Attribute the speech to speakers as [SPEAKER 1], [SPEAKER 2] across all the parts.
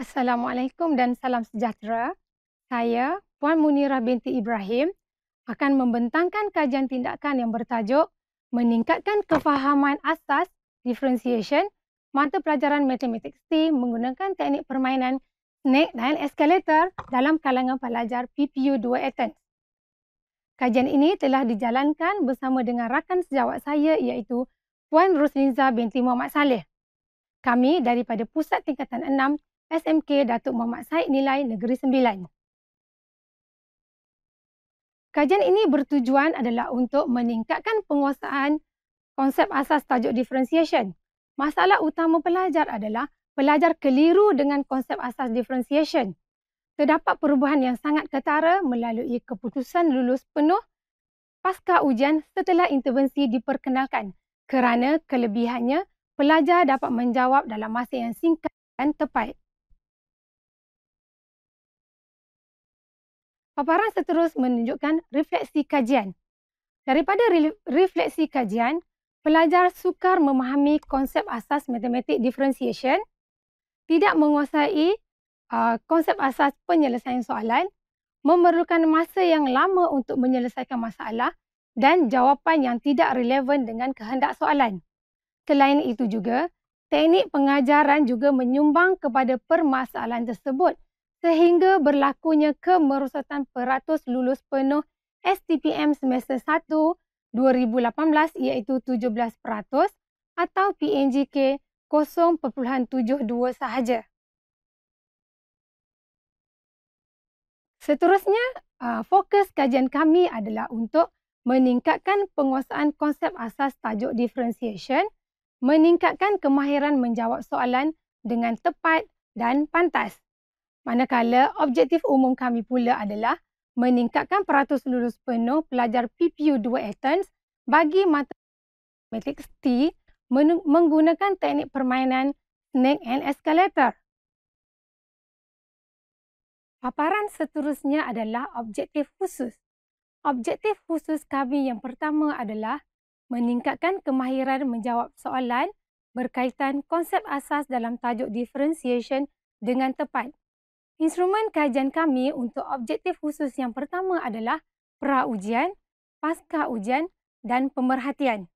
[SPEAKER 1] Assalamualaikum dan salam sejahtera. Saya, Puan Munira binti Ibrahim, akan membentangkan kajian tindakan yang bertajuk Meningkatkan Kefahaman Asas Differentiation Mata Pelajaran Matematik C menggunakan teknik permainan snake dan escalator dalam kalangan pelajar PPU 2 Athens. Kajian ini telah dijalankan bersama dengan rakan sejawat saya iaitu Puan Rusliza binti Muhammad Saleh. Kami daripada Pusat Tingkatan 6 SMK Datuk Muhammad Said Nilai Negeri Sembilan. Kajian ini bertujuan adalah untuk meningkatkan penguasaan konsep asas tajuk differentiation. Masalah utama pelajar adalah pelajar keliru dengan konsep asas differentiation. Terdapat perubahan yang sangat ketara melalui keputusan lulus penuh pasca ujian setelah intervensi diperkenalkan kerana kelebihannya pelajar dapat menjawab dalam masa yang singkat dan tepat. Paparan seterus menunjukkan refleksi kajian. Daripada refleksi kajian, pelajar sukar memahami konsep asas matematik differentiation, tidak menguasai uh, konsep asas penyelesaian soalan, memerlukan masa yang lama untuk menyelesaikan masalah dan jawapan yang tidak relevan dengan kehendak soalan. Selain itu juga, teknik pengajaran juga menyumbang kepada permasalahan tersebut sehingga berlakunya kemerosotan peratus lulus penuh STPM semester 1 2018 iaitu 17% atau PNGK 0.72 sahaja. Seterusnya, fokus kajian kami adalah untuk meningkatkan penguasaan konsep asas tajuk differentiation, meningkatkan kemahiran menjawab soalan dengan tepat dan pantas. Manakala objektif umum kami pula adalah meningkatkan peratus lulus penuh pelajar PPU 2 Athens bagi matematik T menggunakan teknik permainan snake and escalator. Paparan seterusnya adalah objektif khusus. Objektif khusus kami yang pertama adalah meningkatkan kemahiran menjawab soalan berkaitan konsep asas dalam tajuk differentiation dengan tepat. Instrumen kajian kami untuk objektif khusus yang pertama adalah pra-ujian, pasca-ujian dan pemerhatian.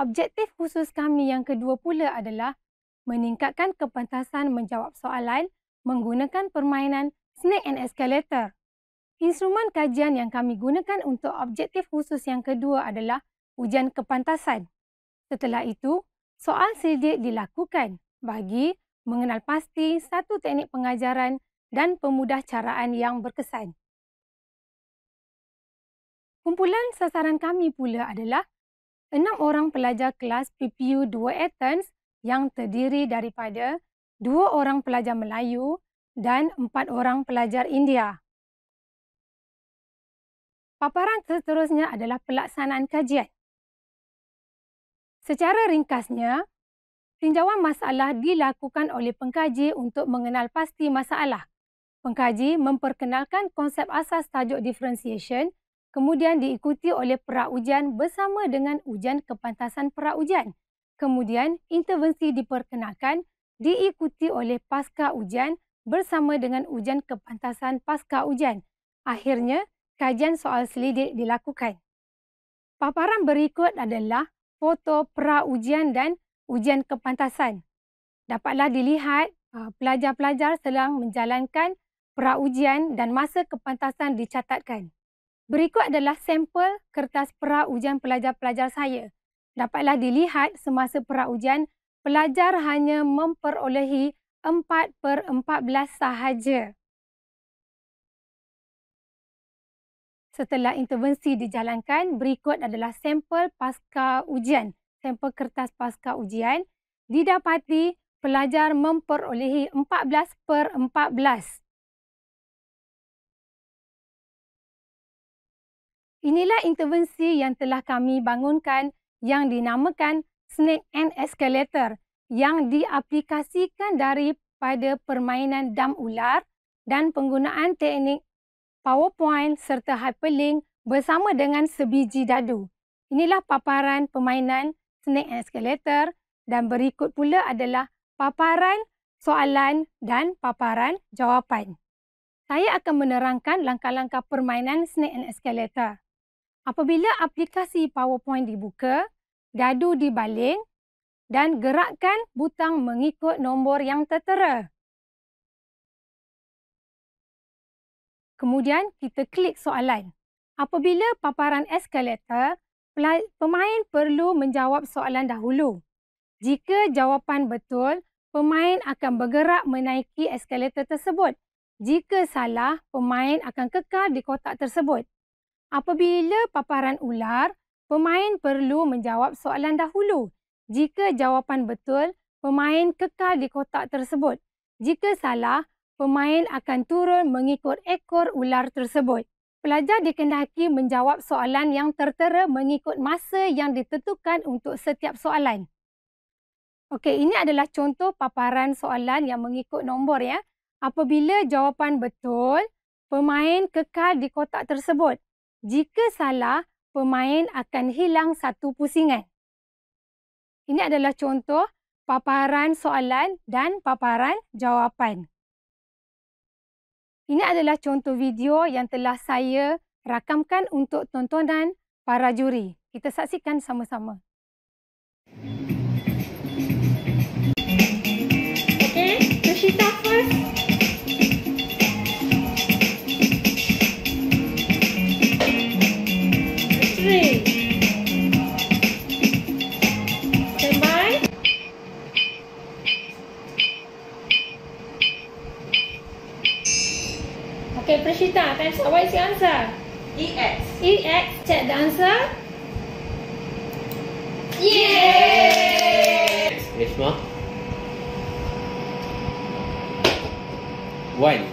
[SPEAKER 1] Objektif khusus kami yang kedua pula adalah meningkatkan kepantasan menjawab soalan menggunakan permainan Snake and Escalator. Instrumen kajian yang kami gunakan untuk objektif khusus yang kedua adalah ujian kepantasan. Setelah itu, soal sidik dilakukan bagi mengenal pasti satu teknik pengajaran dan pemudah caraan yang berkesan. Kumpulan sasaran kami pula adalah enam orang pelajar kelas PPU 2 Athens yang terdiri daripada dua orang pelajar Melayu dan empat orang pelajar India. Paparan seterusnya adalah pelaksanaan kajian. Secara ringkasnya, tinjauan masalah dilakukan oleh pengkaji untuk mengenal pasti masalah pengkaji memperkenalkan konsep asas tajuk differentiation kemudian diikuti oleh praujian bersama dengan ujian kepantasan praujian. Kemudian intervensi diperkenalkan diikuti oleh pasca ujian bersama dengan ujian kepantasan pasca ujian. Akhirnya, kajian soal selidik dilakukan. Paparan berikut adalah foto praujian dan ujian kepantasan. Dapatlah dilihat uh, pelajar-pelajar sedang menjalankan praujian dan masa kepantasan dicatatkan. Berikut adalah sampel kertas praujian pelajar-pelajar saya. Dapatlah dilihat semasa praujian, pelajar hanya memperolehi 4 per 14 sahaja. Setelah intervensi dijalankan, berikut adalah sampel pasca ujian. Sampel kertas pasca ujian didapati pelajar memperolehi 14 per 14. Inilah intervensi yang telah kami bangunkan yang dinamakan Snake and Escalator yang diaplikasikan daripada permainan dam ular dan penggunaan teknik PowerPoint serta hyperlink bersama dengan sebiji dadu. Inilah paparan permainan Snake and Escalator dan berikut pula adalah paparan soalan dan paparan jawapan. Saya akan menerangkan langkah-langkah permainan Snake and Escalator. Apabila aplikasi PowerPoint dibuka, dadu dibaling dan gerakkan butang mengikut nombor yang tertera. Kemudian kita klik soalan. Apabila paparan eskalator, pemain perlu menjawab soalan dahulu. Jika jawapan betul, pemain akan bergerak menaiki eskalator tersebut. Jika salah, pemain akan kekal di kotak tersebut. Apabila paparan ular, pemain perlu menjawab soalan dahulu. Jika jawapan betul, pemain kekal di kotak tersebut. Jika salah, pemain akan turun mengikut ekor ular tersebut. Pelajar dikendaki menjawab soalan yang tertera mengikut masa yang ditentukan untuk setiap soalan. Okey, ini adalah contoh paparan soalan yang mengikut nombor ya. Apabila jawapan betul, pemain kekal di kotak tersebut. Jika salah, pemain akan hilang satu pusingan. Ini adalah contoh paparan soalan dan paparan jawapan. Ini adalah contoh video yang telah saya rakamkan untuk tontonan para juri. Kita saksikan sama-sama. Okay, Rashida first. while.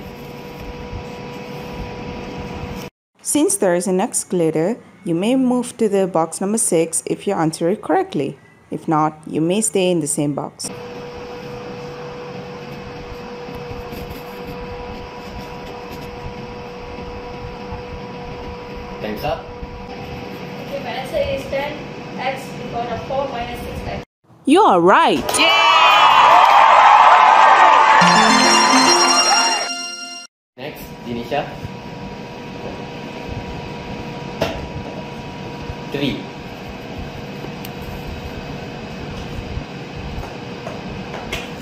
[SPEAKER 1] Since there is an escalator, you may move to the box number 6 if you answer it correctly. If not, you may stay in the same box. Time's up. Okay, my answer is 10x to the power 4 minus 6x. You are right! Yay! Three.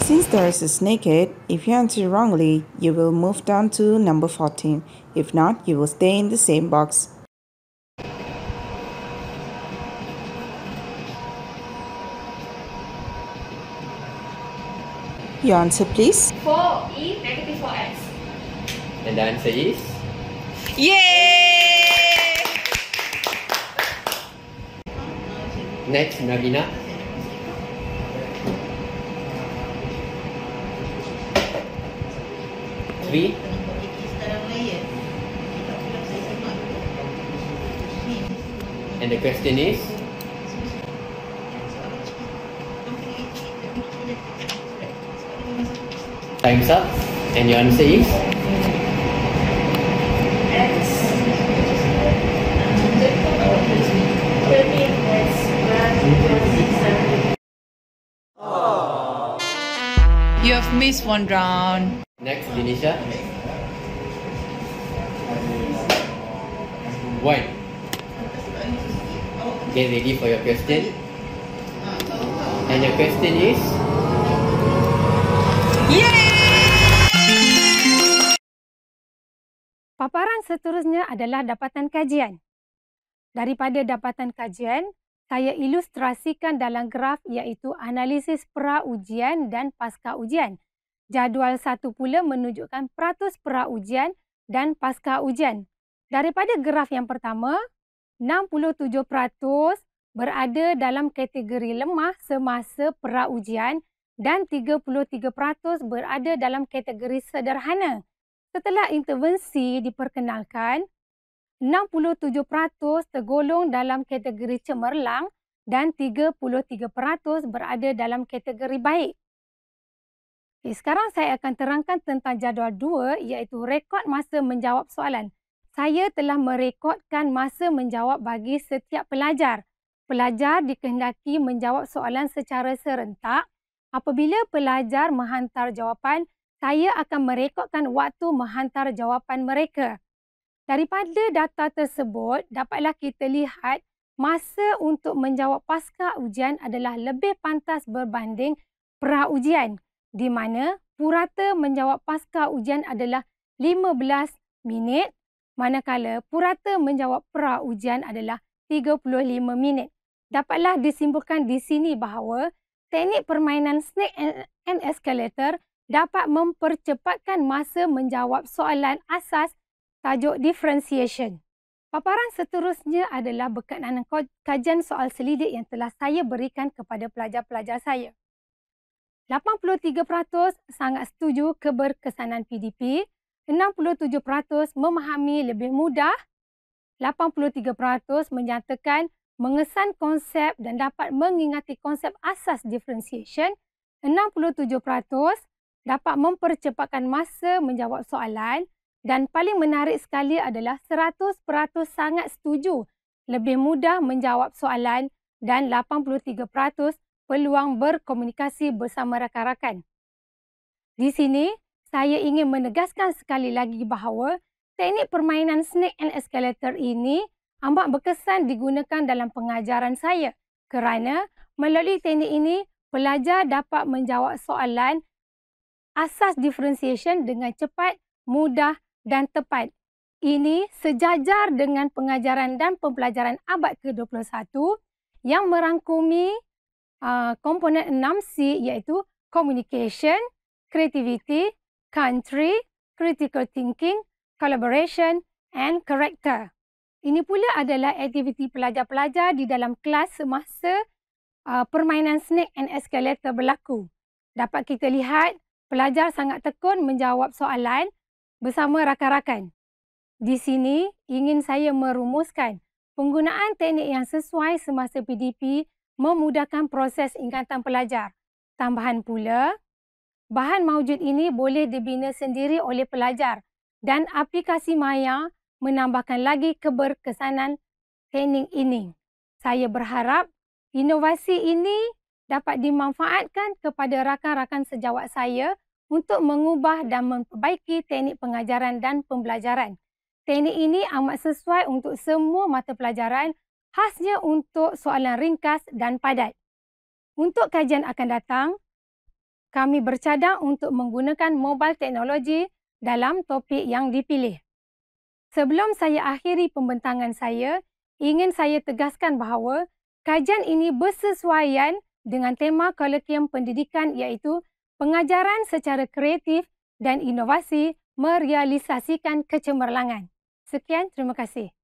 [SPEAKER 1] Since there is a snakehead, if you answer wrongly, you will move down to number 14. If not, you will stay in the same box. Your answer please. 4 E negative 4x. And the answer is... Yay! Next, Navina. Three. And the question is? Time's up. And your answer is? miss one round. Next, Indonesia. One. Get ready for your question. And your question is. Yay! Paparan seterusnya adalah dapatan kajian. Daripada dapatan kajian, saya ilustrasikan dalam graf iaitu analisis pra-ujian dan pasca-ujian. Jadual satu pula menunjukkan peratus pra ujian dan pasca ujian. Daripada graf yang pertama, 67% berada dalam kategori lemah semasa pra ujian dan 33% berada dalam kategori sederhana. Setelah intervensi diperkenalkan, 67% tergolong dalam kategori cemerlang dan 33% berada dalam kategori baik. Okay, eh, sekarang saya akan terangkan tentang jadual dua, iaitu rekod masa menjawab soalan. Saya telah merekodkan masa menjawab bagi setiap pelajar. Pelajar dikehendaki menjawab soalan secara serentak. Apabila pelajar menghantar jawapan, saya akan merekodkan waktu menghantar jawapan mereka. Daripada data tersebut, dapatlah kita lihat masa untuk menjawab pasca ujian adalah lebih pantas berbanding pra ujian di mana purata menjawab pasca ujian adalah 15 minit manakala purata menjawab pra ujian adalah 35 minit. Dapatlah disimpulkan di sini bahawa teknik permainan snake and escalator dapat mempercepatkan masa menjawab soalan asas tajuk differentiation. Paparan seterusnya adalah berkenaan kajian soal selidik yang telah saya berikan kepada pelajar-pelajar saya. 83% sangat setuju keberkesanan PDP, 67% memahami lebih mudah, 83% menyatakan mengesan konsep dan dapat mengingati konsep asas differentiation, 67% dapat mempercepatkan masa menjawab soalan dan paling menarik sekali adalah 100% sangat setuju lebih mudah menjawab soalan dan 83% peluang berkomunikasi bersama rakan-rakan. Di sini, saya ingin menegaskan sekali lagi bahawa teknik permainan snake and escalator ini amat berkesan digunakan dalam pengajaran saya kerana melalui teknik ini, pelajar dapat menjawab soalan asas differentiation dengan cepat, mudah dan tepat. Ini sejajar dengan pengajaran dan pembelajaran abad ke-21 yang merangkumi Uh, komponen enam c iaitu communication, creativity, country, critical thinking, collaboration and character. Ini pula adalah aktiviti pelajar-pelajar di dalam kelas semasa uh, permainan snake and escalator berlaku. Dapat kita lihat pelajar sangat tekun menjawab soalan bersama rakan-rakan. Di sini ingin saya merumuskan penggunaan teknik yang sesuai semasa PDP memudahkan proses ingatan pelajar. Tambahan pula, bahan maujud ini boleh dibina sendiri oleh pelajar dan aplikasi Maya menambahkan lagi keberkesanan training ini. Saya berharap inovasi ini dapat dimanfaatkan kepada rakan-rakan sejawat saya untuk mengubah dan memperbaiki teknik pengajaran dan pembelajaran. Teknik ini amat sesuai untuk semua mata pelajaran khasnya untuk soalan ringkas dan padat. Untuk kajian akan datang, kami bercadang untuk menggunakan mobile teknologi dalam topik yang dipilih. Sebelum saya akhiri pembentangan saya, ingin saya tegaskan bahawa kajian ini bersesuaian dengan tema kolokium pendidikan iaitu pengajaran secara kreatif dan inovasi merealisasikan kecemerlangan. Sekian, terima kasih.